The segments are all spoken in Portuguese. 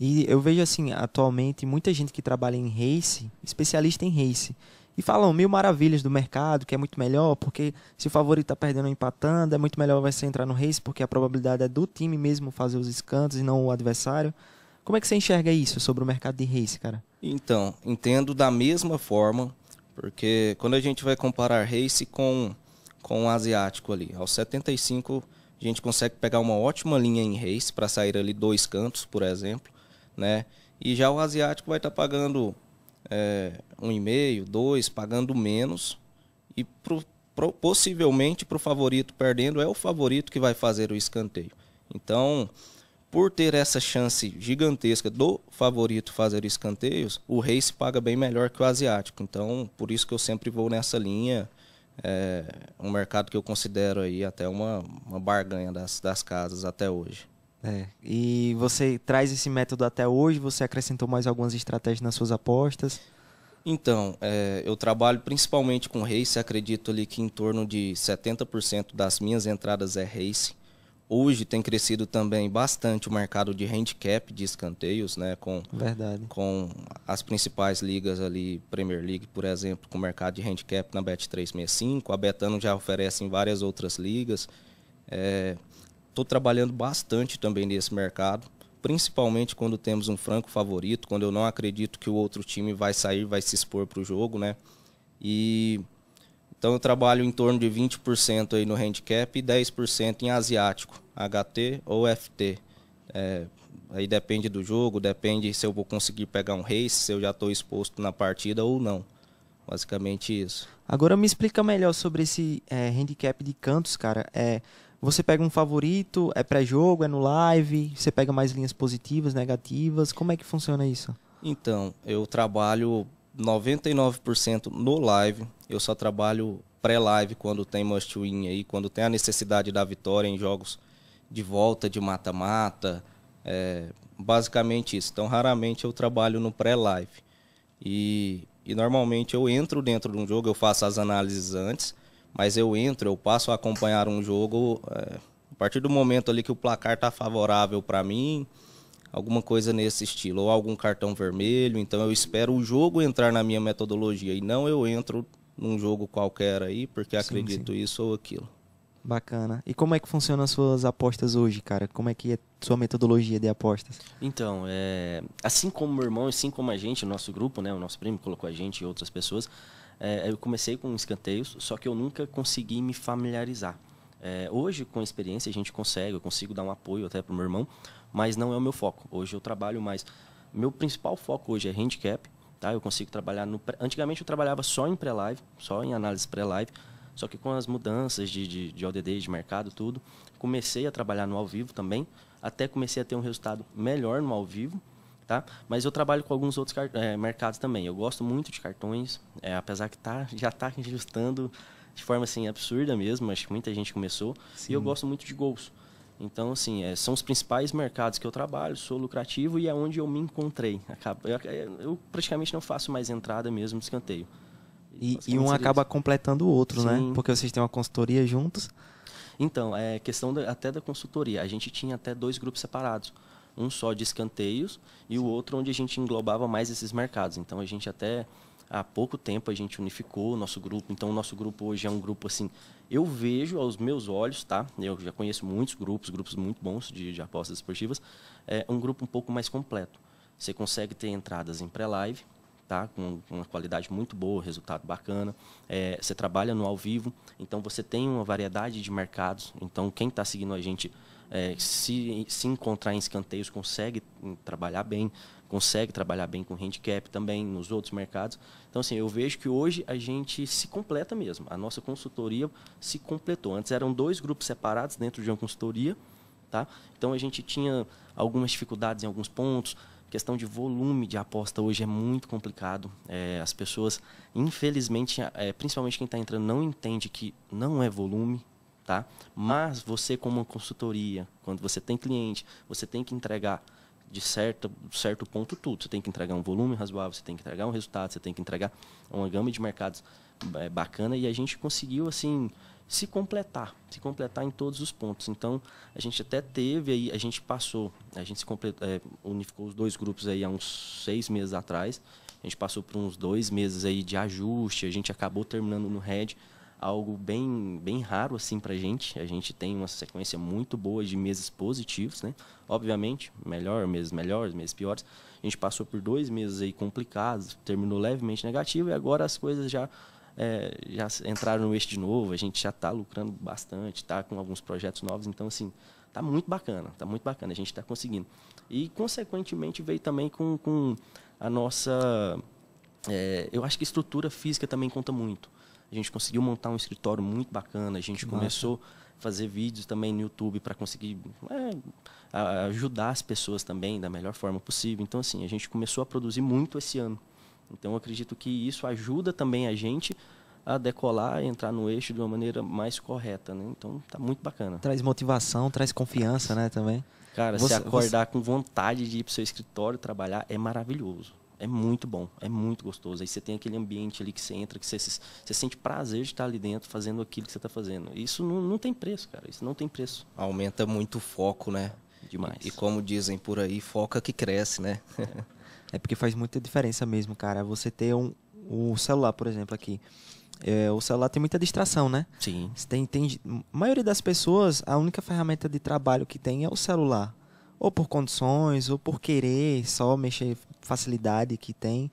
E eu vejo assim, atualmente, muita gente que trabalha em race, especialista em race, e falam mil maravilhas do mercado, que é muito melhor, porque se o favorito está perdendo ou empatando, é muito melhor você entrar no race, porque a probabilidade é do time mesmo fazer os escantos e não o adversário. Como é que você enxerga isso sobre o mercado de race, cara? Então, entendo da mesma forma, porque quando a gente vai comparar race com, com o asiático ali, aos 75 a gente consegue pegar uma ótima linha em race para sair ali dois cantos, por exemplo né? E já o asiático vai estar tá pagando é, um e meio, dois, pagando menos e pro, pro, possivelmente para o favorito perdendo é o favorito que vai fazer o escanteio. Então, por ter essa chance gigantesca do favorito fazer escanteios, o rei se paga bem melhor que o asiático. Então, por isso que eu sempre vou nessa linha. É um mercado que eu considero aí até uma, uma barganha das, das casas até hoje. É, e você traz esse método até hoje? Você acrescentou mais algumas estratégias nas suas apostas? Então, é, eu trabalho principalmente com race, acredito ali que em torno de 70% das minhas entradas é race. Hoje tem crescido também bastante o mercado de handicap de escanteios, né? Com, Verdade. com as principais ligas ali, Premier League, por exemplo, com o mercado de handicap na Bet365. A Betano já oferece em várias outras ligas. É, estou trabalhando bastante também nesse mercado, principalmente quando temos um franco favorito, quando eu não acredito que o outro time vai sair, vai se expor para o jogo, né? E então eu trabalho em torno de 20% aí no handicap e 10% em asiático, HT ou FT. É, aí depende do jogo, depende se eu vou conseguir pegar um race, se eu já estou exposto na partida ou não. Basicamente isso. Agora me explica melhor sobre esse é, handicap de cantos, cara. É, você pega um favorito, é pré-jogo, é no live, você pega mais linhas positivas, negativas, como é que funciona isso? Então, eu trabalho 99% no live, eu só trabalho pré-live quando tem must win aí, quando tem a necessidade da vitória em jogos de volta, de mata-mata, é basicamente isso. Então, raramente eu trabalho no pré-live. E, e normalmente eu entro dentro de um jogo, eu faço as análises antes, mas eu entro, eu passo a acompanhar um jogo é, a partir do momento ali que o placar está favorável para mim, alguma coisa nesse estilo, ou algum cartão vermelho. Então eu espero o jogo entrar na minha metodologia e não eu entro num jogo qualquer aí, porque sim, acredito sim. isso ou aquilo. Bacana. E como é que funcionam as suas apostas hoje, cara? Como é que é sua metodologia de apostas? Então, é... assim como meu irmão, assim como a gente, o nosso grupo, né, o nosso primo colocou a gente e outras pessoas, é, eu comecei com escanteios, só que eu nunca consegui me familiarizar. É, hoje, com a experiência, a gente consegue, eu consigo dar um apoio até para o meu irmão, mas não é o meu foco. Hoje eu trabalho mais. Meu principal foco hoje é handicap, tá? Eu consigo trabalhar no. Antigamente eu trabalhava só em pré-live, só em análise pré-live, só que com as mudanças de, de, de ODD, de mercado, tudo, comecei a trabalhar no ao vivo também, até comecei a ter um resultado melhor no ao vivo tá? Mas eu trabalho com alguns outros é, mercados também. Eu gosto muito de cartões, é, apesar que tá, já está ajustando de forma assim absurda mesmo, acho que muita gente começou. Sim. E eu gosto muito de gols. Então, assim, é, são os principais mercados que eu trabalho, sou lucrativo e é onde eu me encontrei. Eu, eu praticamente não faço mais entrada mesmo, escanteio. E, e um acaba isso. completando o outro, né? Sim. né? Porque vocês têm uma consultoria juntos. Então, é questão da, até da consultoria. A gente tinha até dois grupos separados um só de escanteios e o outro onde a gente englobava mais esses mercados. Então a gente até há pouco tempo a gente unificou o nosso grupo. Então o nosso grupo hoje é um grupo assim, eu vejo aos meus olhos, tá? Eu já conheço muitos grupos, grupos muito bons de, de apostas esportivas, é um grupo um pouco mais completo. Você consegue ter entradas em pré-live, Tá? Com uma qualidade muito boa, resultado bacana. É, você trabalha no ao vivo, então você tem uma variedade de mercados. Então quem está seguindo a gente é, se, se encontrar em escanteios, consegue hum, trabalhar bem, consegue trabalhar bem com handicap também nos outros mercados. Então, assim, eu vejo que hoje a gente se completa mesmo. A nossa consultoria se completou. Antes eram dois grupos separados dentro de uma consultoria, tá? Então, a gente tinha algumas dificuldades em alguns pontos. questão de volume de aposta hoje é muito complicado. É, as pessoas, infelizmente, é, principalmente quem está entrando, não entende que não é volume, tá? Mas você como uma consultoria, quando você tem cliente, você tem que entregar de certo, certo ponto tudo. Você tem que entregar um volume razoável, você tem que entregar um resultado, você tem que entregar uma gama de mercados eh, bacana e a gente conseguiu assim se completar, se completar em todos os pontos. Então, a gente até teve aí, a gente passou, a gente se completou, é, eh, unificou os dois grupos aí há uns seis meses atrás. A gente passou por uns dois meses aí de ajuste, a gente acabou terminando no head algo bem, bem raro assim para a gente. A gente tem uma sequência muito boa de meses positivos, né? Obviamente, melhor, meses melhores, meses piores. A gente passou por dois meses aí complicados, terminou levemente negativo e agora as coisas já é, já entraram no eixo de novo. A gente já está lucrando bastante, está com alguns projetos novos. Então, assim, está muito bacana, está muito bacana. A gente está conseguindo. E consequentemente veio também com, com a nossa é, eu acho que estrutura física também conta muito. A gente conseguiu montar um escritório muito bacana, a gente começou a fazer vídeos também no YouTube para conseguir é, ajudar as pessoas também da melhor forma possível. Então, assim, a gente começou a produzir muito esse ano. Então, eu acredito que isso ajuda também a gente a decolar, e entrar no eixo de uma maneira mais correta, né? Então, tá muito bacana. Traz motivação, traz confiança, né, também. Cara, você, se acordar você... com vontade de ir para seu escritório trabalhar é maravilhoso. É muito bom, é muito gostoso. Aí você tem aquele ambiente ali que você entra, que você, você sente prazer de estar ali dentro fazendo aquilo que você está fazendo. Isso não, não tem preço, cara. Isso não tem preço. Aumenta muito o foco, né? Demais. E, e como dizem por aí, foca que cresce, né? é, é porque faz muita diferença mesmo, cara. Você ter um, o um celular, por exemplo, aqui. É, o celular tem muita distração, né? Sim. Tem, tem, a maioria das pessoas, a única ferramenta de trabalho que tem é o celular ou por condições, ou por querer só mexer facilidade que tem.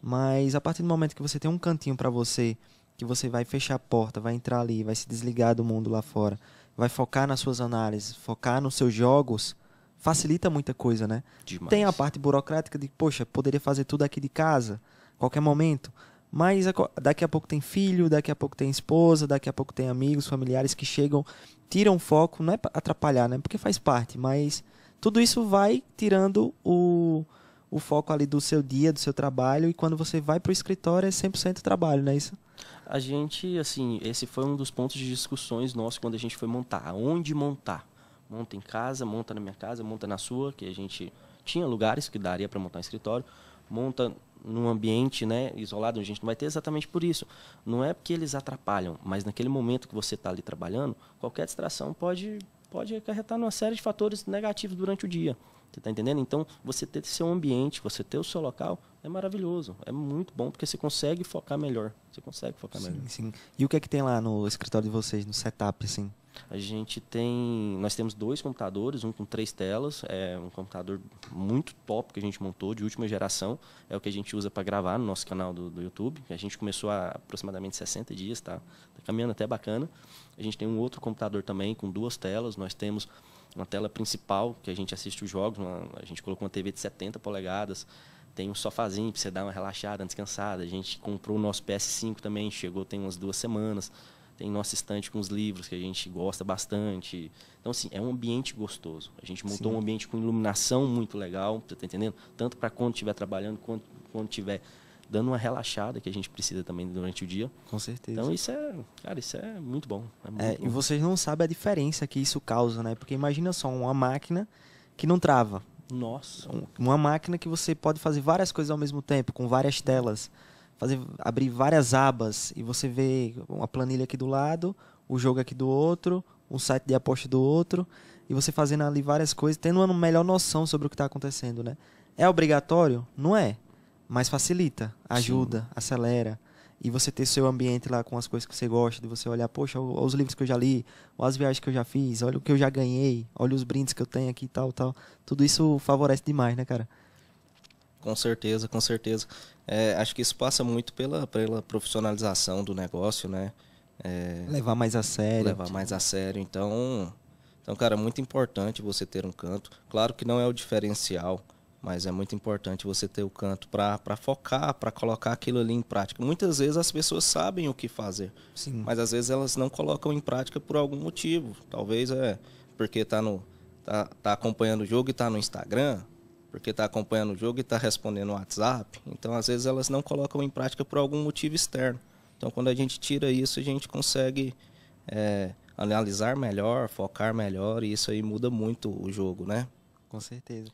Mas a partir do momento que você tem um cantinho para você, que você vai fechar a porta, vai entrar ali, vai se desligar do mundo lá fora, vai focar nas suas análises, focar nos seus jogos, facilita muita coisa, né? Demais. Tem a parte burocrática de, poxa, poderia fazer tudo aqui de casa, qualquer momento. Mas daqui a pouco tem filho, daqui a pouco tem esposa, daqui a pouco tem amigos, familiares que chegam, tiram foco, não é atrapalhar, né? Porque faz parte, mas tudo isso vai tirando o, o foco ali do seu dia, do seu trabalho, e quando você vai para o escritório é 100% trabalho, não é isso? A gente, assim, esse foi um dos pontos de discussões nossos quando a gente foi montar. Onde montar? Monta em casa, monta na minha casa, monta na sua, que a gente tinha lugares que daria para montar um escritório, monta num ambiente né, isolado a gente não vai ter exatamente por isso. Não é porque eles atrapalham, mas naquele momento que você está ali trabalhando, qualquer distração pode pode acarretar numa série de fatores negativos durante o dia. Você tá entendendo? Então, você ter seu ambiente, você ter o seu local, é maravilhoso. É muito bom, porque você consegue focar melhor. Você consegue focar sim, melhor. Sim, E o que é que tem lá no escritório de vocês, no setup, assim? A gente tem... Nós temos dois computadores, um com três telas. É um computador muito top que a gente montou, de última geração. É o que a gente usa para gravar no nosso canal do, do YouTube. A gente começou há aproximadamente 60 dias, tá? tá caminhando até bacana. A gente tem um outro computador também, com duas telas. Nós temos uma tela principal que a gente assiste os jogos. Uma, a gente colocou uma TV de 70 polegadas, tem um sofazinho para você dar uma relaxada, uma descansada. A gente comprou o nosso PS5 também, chegou tem umas duas semanas. Tem nosso estante com os livros que a gente gosta bastante. Então, assim, é um ambiente gostoso. A gente montou Sim. um ambiente com iluminação muito legal, você está entendendo? Tanto para quando estiver trabalhando, quanto quando estiver dando uma relaxada que a gente precisa também durante o dia. Com certeza. Então isso é, cara, isso é muito bom. É muito é, bom. E vocês não sabem a diferença que isso causa, né? Porque imagina só uma máquina que não trava. Nossa. Uma máquina que você pode fazer várias coisas ao mesmo tempo, com várias telas, fazer abrir várias abas e você vê uma planilha aqui do lado, o jogo aqui do outro, um site de aposta do outro e você fazendo ali várias coisas, tendo uma melhor noção sobre o que está acontecendo, né? É obrigatório? Não é mas facilita, ajuda, Sim. acelera. E você ter seu ambiente lá com as coisas que você gosta, de você olhar, poxa, olha os livros que eu já li, olha as viagens que eu já fiz, olha o que eu já ganhei, olha os brindes que eu tenho aqui e tal, tal. Tudo isso favorece demais, né, cara? Com certeza, com certeza. É, acho que isso passa muito pela, pela profissionalização do negócio, né? É, levar mais a sério. Levar tipo... mais a sério. Então, então, cara, é muito importante você ter um canto. Claro que não é o diferencial, mas é muito importante você ter o canto para focar, para colocar aquilo ali em prática. Muitas vezes as pessoas sabem o que fazer, Sim. mas às vezes elas não colocam em prática por algum motivo. Talvez é porque está no, tá, tá acompanhando o jogo e está no Instagram, porque está acompanhando o jogo e está respondendo no WhatsApp. Então, às vezes, elas não colocam em prática por algum motivo externo. Então, quando a gente tira isso, a gente consegue é, analisar melhor, focar melhor, e isso aí muda muito o jogo, né? Com certeza.